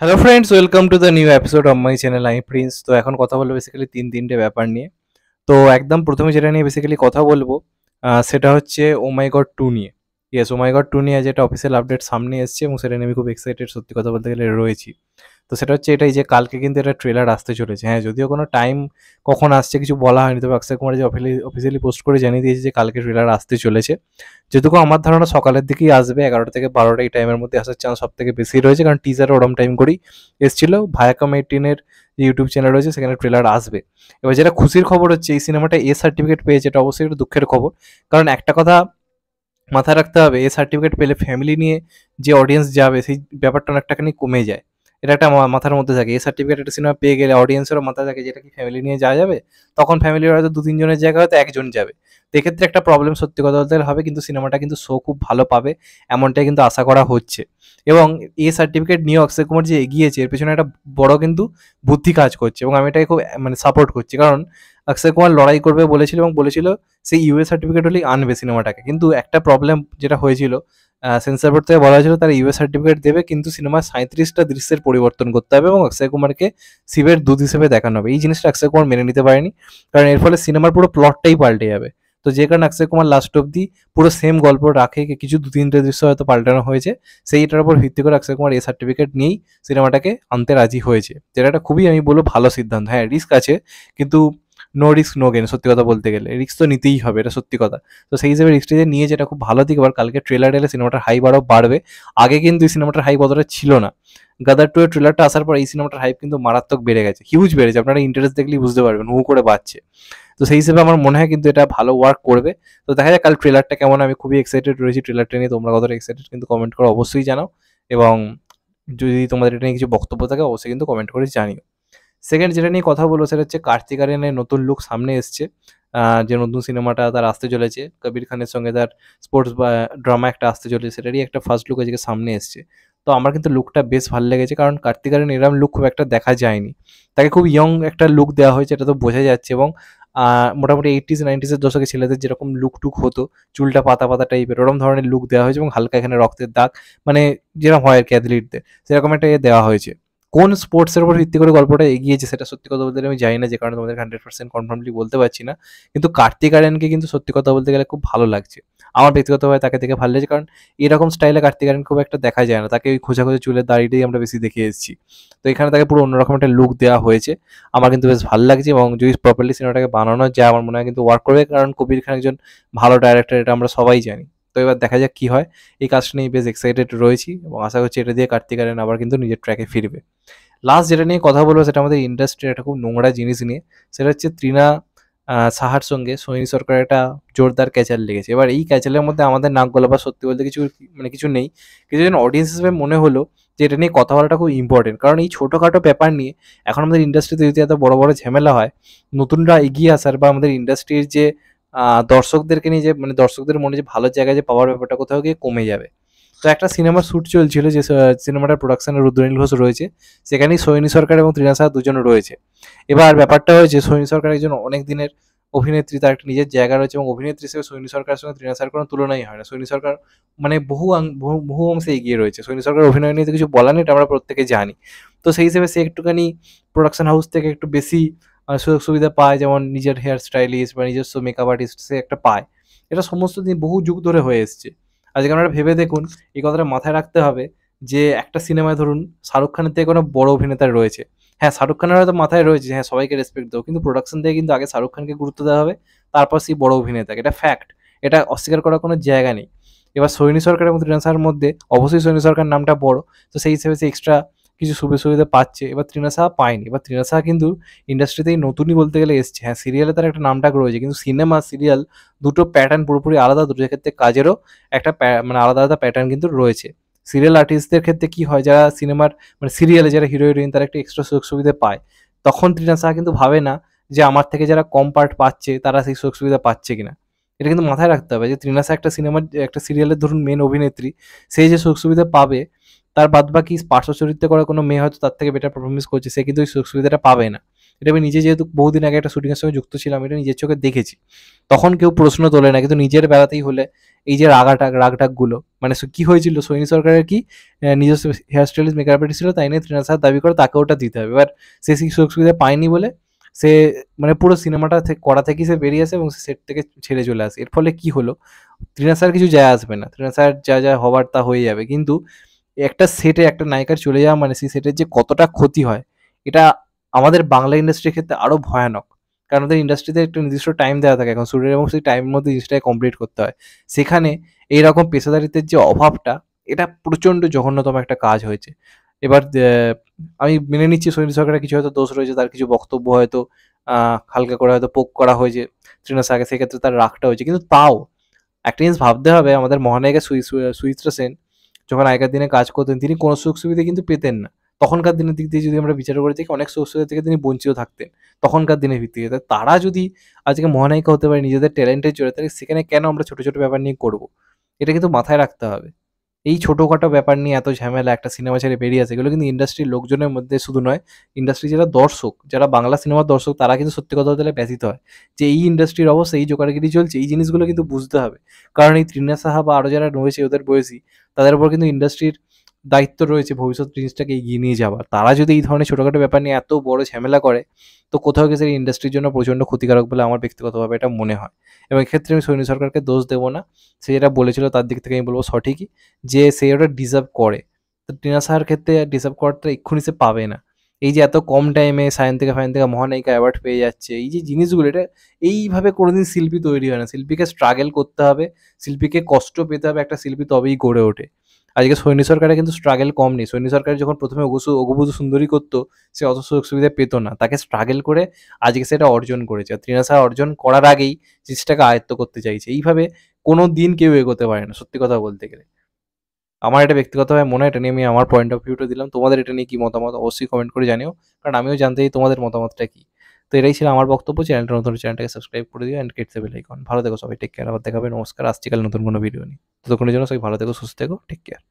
hello friends welcome to the new episode of my channel আমি Prince তো এখন কথা বলবো বেসিক্যালি তিন তিনটে ব্যাপার নিয়ে তো একদম প্রথমে যেটা নিয়ে বেসিক্যালি কথা বলবো সেটা হচ্ছে ওমাই গড টু নিয়ে ইয়েস ওমাই গড টু নিয়ে যেটা অফিসিয়াল আপডেট সামনে এসছে এবং সেটা নিয়ে আমি খুব এক্সাইটেড সত্যি কথা বলতে গেলে রয়েছি তো সেটা হচ্ছে এটাই যে কালকে কিন্তু এটা ট্রেলার আসতে চলেছে হ্যাঁ যদিও কোনো টাইম কখন আসছে কিছু বলা হয়নি তবে অক্ষয় কুমার যে অফিসিয়ালি পোস্ট করে জানিয়ে দিয়েছে যে কালকে ট্রেলার আসতে চলেছে যেটুকু আমার ধারণা সকালের দিকেই আসবে এগারোটা থেকে বারোটা এই টাইমের মধ্যে আসার চান্স সব থেকে বেশি রয়েছে কারণ টিজার ওরম টাইম করেই এসেছিল ভায়াকম এইটিনের যে ইউটিউব চ্যানেল রয়েছে সেখানে ট্রেলার আসবে এবার যেটা খুশির খবর হচ্ছে এই সিনেমাটা এ সার্টিফিকেট পেয়েছে এটা অবশ্যই একটা দুঃখের খবর কারণ একটা কথা মাথায় রাখতে হবে এ সার্টিফিকেট পেলে ফ্যামিলি নিয়ে যে অডিয়েন্স যাবে সেই ব্যাপারটা অনেকটাখানি কমে যায় এটা একটা মাথার মধ্যে থাকে এই সার্টিফিকেট একটা সিনেমা পেয়ে গেলে অডিয়েন্সেরও মাথায় থাকে যেটা কি ফ্যামিলি নিয়ে যাওয়া যাবে তখন ফ্যামিলির হয়তো দু তিনজনের জায়গায় হয়তো একজন যাবে তো এক্ষেত্রে একটা প্রবলেম সত্যি কথা বলতে হবে কিন্তু সিনেমাটা কিন্তু শো খুব ভালো পাবে এমনটাই কিন্তু আশা করা হচ্ছে এবং এ সার্টিফিকেট নিয়ে অক্ষয় কুমার যে এগিয়েছে এর পেছনে একটা বড় কিন্তু বুদ্ধি কাজ করছে এবং আমি এটাকে খুব মানে সাপোর্ট করছি কারণ অক্ষয় কুমার লড়াই করবে বলেছিল এবং বলেছিল সেই ইউএ সার্টিফিকেট হলেই আনবে সিনেমাটাকে কিন্তু একটা প্রবলেম যেটা হয়েছিল সেন্সার বোর্ড থেকে বলা হয়েছিল তারা ইউএ সার্টিফিকেট দেবে কিন্তু সিনেমার সাঁত্রিশটা দৃশ্যের পরিবর্তন করতে হবে এবং অক্ষয় কুমারকে শিবের দুধ হিসেবে দেখানো হবে এই জিনিসটা অক্ষয় কুমার মেনে নিতে পারেনি কারণ এর ফলে সিনেমার পুরো প্লটটাই পাল্টে যাবে তো যে কারণে অক্ষয় কুমার লাস্ট অব্দি পুরো সেম গল্প রাখে কিছু দু তিনটে দৃশ্য হয়তো পাল্টানো হয়েছে সেইটার উপর ভিত্তি করে অক্ষয় কুমার এ সার্টিফিকেট নিয়েই সিনেমাটাকে আনতে রাজি হয়েছে যেটা একটা খুবই আমি বলবো ভালো সিদ্ধান্ত হ্যাঁ রিস্ক আছে কিন্তু নো রিস্ক নো গেন সত্যি কথা বলতে গেলে রিস্ক তো নিতেই হবে এটা সত্যি কথা তো সেই হিসেবে রিস্কটা যে নিয়ে যেটা খুব ভালো দিক আবার কালকে ট্রেলার এলে সিনেমাটার হাইপ আরও বাড়বে আগে কিন্তু এই সিনেমাটার হাইপ অতটা ছিল না গাদার টু এর ট্রেলারটা আসার পর এই সিনেমাটার হাইপ কিন্তু মারাত্মক বেড়ে গেছে হিউজ বেড়েছে আপনারা ইন্টারেস্ট দেখলেই বুঝতে পারবেন হু করে বাড়ছে তো সেই হিসেবে আমার মনে হয় কিন্তু এটা ভালো ওয়ার্ক করবে তো দেখা যাক কাল ট্রেলারটা কেমন আমি খুবই এক্সাইটেড রয়েছি ট্রেলারটা নিয়ে তোমরা কতটা এক্সাইটেড কিন্তু কমেন্ট করে অবশ্যই জানাও এবং যদি তোমাদের এটা নিয়ে কিছু বক্তব্য থাকে অবশ্যই কিন্তু কমেন্ট করে জানিও সেকেন্ড যেটা নিয়ে কথা বলবো সেটা হচ্ছে কার্তিক আরিয়ানের নতুন লুক সামনে এসছে যে নতুন সিনেমাটা তার আসতে চলেছে কবির খানের সঙ্গে তার স্পোর্টস বা ড্রামা একটা আসতে চলেছে সেটারই একটা ফার্স্ট লুক আজকে সামনে এসছে তো আমার কিন্তু লুকটা বেশ ভালো লেগেছে কারণ কার্তিক আরিয়ান এরম লুক খুব একটা দেখা যায়নি তাকে খুব ইয়ং একটা লুক দেওয়া হয়েছে এটা তো বোঝা যাচ্ছে এবং মোটামুটি এইটিস নাইনটিসের দশকে ছেলেদের যেরকম লুকটুক হতো চুলটা পাতা পাতা টাইপের ওরকম ধরনের লুক দেওয়া হয়েছে এবং হালকা এখানে রক্তের দাগ মানে যেরকম হয় আর কি অ্যাথলিটদের সেরকম একটা ইয়ে দেওয়া হয়েছে কোন স্পোর্টসের উপর ভিত্তি করে গল্পটা এগিয়েছে সেটা সত্যি কথা বলতে আমি জানি না যে কারণে তোমাদের হান্ড্রেড পার্সেন্ট কনফার্মলি বলতে পারছি না কিন্তু কার্তিক আর্যনকে কিন্তু সত্যি কথা বলতে গেলে খুব ভালো লাগছে আমার ব্যক্তিগতভাবে তাকে দেখে ভালো লাগছে কারণ এরকম স্টাইলে কার্তিক আর্যন খুব একটা দেখা যায় না তাকে ওই খোঁজা খোঁজা চুলের দাড়িটাই আমরা বেশি দেখে এসেছি তো এখানে তাকে পুরো অন্যরকম একটা লুক দেওয়া হয়েছে আমার কিন্তু বেশ ভালো লাগছে এবং যদি প্রপারলি সিনেমাটাকে বানানো যায় আমার মনে হয় কিন্তু ওয়ার্ক করবে কারণ কবির খান একজন ভালো ডাইরেক্টর এটা আমরা সবাই জানি তো এবার দেখা যাক কি হয় এই কাজটা নিয়ে বেশ এক্সাইটেড রয়েছি এবং আশা করছি এটা দিয়ে কার্তিক আরেন আবার কিন্তু নিজের ট্র্যাকে ফিরবে লাস্ট যেটা নিয়ে কথা বলবো সেটা আমাদের ইন্ডাস্ট্রির একটা খুব নোংরা জিনিস নিয়ে সেটা হচ্ছে ত্রিনা সাহার সঙ্গে সোহিনী সরকারের একটা জোরদার ক্যাচাল লেগেছে এবার এই ক্যাচালের মধ্যে আমাদের নাক গলা বা সত্যি বলতে কিছু মানে কিছু নেই কিছু অডিয়েন্স হিসেবে মনে হলো যে এটা নিয়ে কথা বলাটা খুব ইম্পর্টেন্ট কারণ এই ছোটোখাটো ব্যাপার নিয়ে এখন আমাদের ইন্ডাস্ট্রিতে যদি এত বড় বড় ঝামেলা হয় নতুনরা এগিয়ে আসার বা আমাদের ইন্ডাস্ট্রির যে দর্শকদেরকে নিয়ে যে মানে দর্শকদের মনে যে ভালো জায়গায় যে পাওয়ার ব্যাপারটা কোথাও গিয়ে কমে যাবে তো একটা সিনেমার শ্যুট চলছিল যে সিনেমাটার প্রোডাকশানে রুদ্রনীল ঘোষ রয়েছে সেখানেই সৈনী সরকার এবং তৃণা সাহা দুজন রয়েছে এবার ব্যাপারটা হয়েছে সৈনী সরকার একজন অনেক দিনের অভিনেত্রী তার একটা নিজের জায়গা রয়েছে এবং অভিনেত্রী হিসেবে সৈনী সরকারের সঙ্গে তৃণা সার কোনো তুলনাই হয় না সৈনী সরকার মানে বহু বহু অংশে এগিয়ে রয়েছে সৈনী সরকার অভিনয় নিয়ে তো কিছু বলার নেই এটা আমরা প্রত্যেকে জানি তো সেই হিসেবে সে একটুখানি প্রোডাকশন হাউস থেকে একটু বেশি মানে সুযোগ সুবিধা পায় যেমন নিজের হেয়ার স্টাইলিস্ট বা নিজস্ব মেকআপ আর্টিস্ট সে একটা পায় এটা সমস্ত দিন বহু যুগ ধরে হয়ে এসছে আজকে আমরা ভেবে দেখুন এই কথাটা মাথায় রাখতে হবে যে একটা সিনেমায় ধরুন শাহরুখ খানের থেকে কোনো বড় অভিনেতা রয়েছে হ্যাঁ শাহরুখ খানের হয়তো মাথায় রয়েছে হ্যাঁ সবাইকে রেসপেক্ট দেবো কিন্তু প্রোডাকশন থেকে কিন্তু আগে শাহরুখ খানকে গুরুত্ব দেওয়া হবে তারপর সেই বড় অভিনেতাকে এটা ফ্যাক্ট এটা অস্বীকার করার কোনো জায়গা নেই এবার সৈনী সরকার এবং ত্রিনাসার মধ্যে অবশ্যই সৈনী সরকার নামটা বড় তো সেই হিসেবে সে এক্সট্রা কিছু সুবিধা সুবিধা পাচ্ছে এবার তৃণা সাহা পায়নি এবার তৃণা সাহা কিন্তু ইন্ডাস্ট্রিতে এই নতুনই বলতে গেলে এসছে হ্যাঁ সিরিয়ালে তার একটা নামটা রয়েছে কিন্তু সিনেমা সিরিয়াল দুটো প্যাটার্ন পুরোপুরি আলাদা দুটো ক্ষেত্রে কাজেরও একটা মানে আলাদা আলাদা প্যাটার্ন কিন্তু রয়েছে সিরিয়াল আর্টিস্টদের ক্ষেত্রে কি হয় যারা সিনেমার মানে সিরিয়ালে যারা হিরো হিরোইন তারা একটা এক্সট্রা সুযোগ সুবিধা পায় তখন তৃণা সাহা কিন্তু ভাবে না যে আমার থেকে যারা কম পার্ট পাচ্ছে তারা সেই সুযোগ সুবিধা পাচ্ছে কিনা এটা কিন্তু মাথায় রাখতে হবে যে তৃণাসা একটা সিনেমার একটা সিরিয়ালের ধরুন মেন অভিনেত্রী সেই যে সুযোগ সুবিধা পাবে তার বাদ বাকি পার্শ্ব চরিত্রে করা কোনো মেয়ে হয়তো তার থেকে বেটার পারফরমেন্স করছে সে কিন্তু ওই সুযোগ সুবিধাটা পাবে না এটা আমি নিজে যেহেতু বহুদিন আগে একটা শুটিংয়ের সঙ্গে যুক্ত ছিলাম এটা নিজের চোখে দেখেছি তখন কেউ প্রশ্ন তোলে না কিন্তু নিজের বেলাতেই হলে এই যে রাগাটাক রাগটাকগুলো মানে কি হয়েছিল সৈনিক সরকারের কি নিজস্ব হেয়ার স্টাইলিস্ট মেকআপ আর্টিস্ট ছিল তাই নিয়ে তৃণাসার দাবি করে তাকে ওটা দিতে হবে এবার সে সেই সুযোগ সুবিধা পায়নি বলে সে মানে পুরো সিনেমাটা করা থেকেই সে বেরিয়ে আসে এবং সে সেট থেকে ছেড়ে চলে আসে এর ফলে কি হলো ত্রিনাথ স্যার কিছু যায় আসবে না স্যার যা যা হবার তা হয়ে যাবে কিন্তু একটা সেটে একটা নায়িকার চলে যাওয়া মানে সেই সেটের যে কতটা ক্ষতি হয় এটা আমাদের বাংলা ইন্ডাস্ট্রির ক্ষেত্রে আরও ভয়ানক কারণ আমাদের ইন্ডাস্ট্রিতে একটা নির্দিষ্ট টাইম দেওয়া থাকে এখন স্টুডেন্ট এবং সেই টাইমের মধ্যে জিনিসটাকে কমপ্লিট করতে হয় সেখানে এইরকম পেশাদারিত্বের যে অভাবটা এটা প্রচণ্ড জঘন্যতম একটা কাজ হয়েছে এবার আমি মেনে নিচ্ছি সৈনিক সরকারের কিছু হয়তো দোষ রয়েছে তার কিছু বক্তব্য হয়তো হালকা করে হয়তো পোক করা হয়েছে শ্রীনাথ সাগে সেক্ষেত্রে তার রাখটা হয়েছে কিন্তু তাও একটা জিনিস ভাবতে হবে আমাদের মহানায়িকা সুইত্রা সেন যখন আগেকার দিনে কাজ করতেন তিনি কোনো সুযোগ সুবিধা কিন্তু পেতেন না তখনকার দিনের দিক দিয়ে যদি আমরা বিচার করে থাকি অনেক সুযোগ সুবিধা থেকে তিনি বঞ্চিত থাকতেন তখনকার দিনের ভিত্তিতে তারা যদি আজকে মহানায়িকা হতে পারে নিজেদের ট্যালেন্টের জোরে তাহলে সেখানে কেন আমরা ছোটো ছোটো ব্যাপার নিয়ে করবো এটা কিন্তু মাথায় রাখতে হবে এই ছোটোখাটো ব্যাপার নিয়ে এত ঝামেলা একটা সিনেমা ছেড়ে বেরিয়ে আছে এগুলো কিন্তু ইন্ডাস্ট্রির লোকজনের মধ্যে শুধু নয় ইন্ডাস্ট্রি যারা দর্শক যারা বাংলা সিনেমার দর্শক তারা কিন্তু সত্যি কথা বলতে ব্যথিত হয় যে এই ইন্ডাস্ট্রির অবস্থা এই জোকারগিরি চলছে এই জিনিসগুলো কিন্তু বুঝতে হবে কারণ এই ত্রিনা সাহা বা আরও যারা রয়েছে ওদের বয়সী তাদের উপর কিন্তু ইন্ডাস্ট্রির দায়িত্ব রয়েছে ভবিষ্যৎ জিনিসটাকে এগিয়ে নিয়ে যাওয়ার তারা যদি এই ধরনের ছোটোখাটো ব্যাপার নিয়ে এত বড় ঝামেলা করে তো কোথাও গেছে ইন্ডাস্ট্রির জন্য প্রচণ্ড ক্ষতিকারক বলে আমার ব্যক্তিগতভাবে এটা মনে হয় এবং এক্ষেত্রে আমি সৈন্য সরকারকে দোষ দেবো না সে যেটা বলেছিল তার দিক থেকে আমি বলবো সঠিকই যে সে ওটা ডিজার্ভ করে তো টিনা সাহার ক্ষেত্রে ডিজার্ভ করাটা এক্ষুনি সে পাবে না এই যে এত কম টাইমে থেকে সায়ন্তিকা থেকে মহানায়িকা অ্যাওয়ার্ড পেয়ে যাচ্ছে এই যে জিনিসগুলো এটা এইভাবে কোনোদিন শিল্পী তৈরি হয় না শিল্পীকে স্ট্রাগল করতে হবে শিল্পীকে কষ্ট পেতে হবে একটা শিল্পী তবেই গড়ে ওঠে আজকে সৈন্য সরকারে কিন্তু স্ট্রাগেল কম নেই সৈন্য সরকার যখন প্রথমে অগুসু অগুবুধু সুন্দরী করতো সে অত সুযোগ সুবিধা পেত না তাকে স্ট্রাগেল করে আজকে সেটা অর্জন করেছে ত্রিনাশা অর্জন করার আগেই জিনিসটাকে আয়ত্ত করতে চাইছে এইভাবে কোনো দিন কেউ এগোতে পারে না সত্যি কথা বলতে গেলে আমার এটা ব্যক্তিগতভাবে মনে হয় এটা নিয়ে আমি আমার পয়েন্ট অফ ভিউটা দিলাম তোমাদের এটা নিয়ে কি মতামত অবশ্যই কমেন্ট করে জানিও কারণ আমিও জানতে চাই তোমাদের মতামতটা কী তো এটাই ছিল আমার বক্তব্য চ্যানেলটা নতুন চ্যানেলটাকে সাবস্ক্রাইব করে দিও অ্যান্ড কেট দেবে লাইকন ভালো থেকো সবাই টেক কেয়ার আবার দেখাবে নমস্কার আজকাল নতুন কোনো ভিডিও নিয়ে ততক্ষণের জন্য সবাই ভালো থেকো সুস্থ থেকো টেক কেয়ার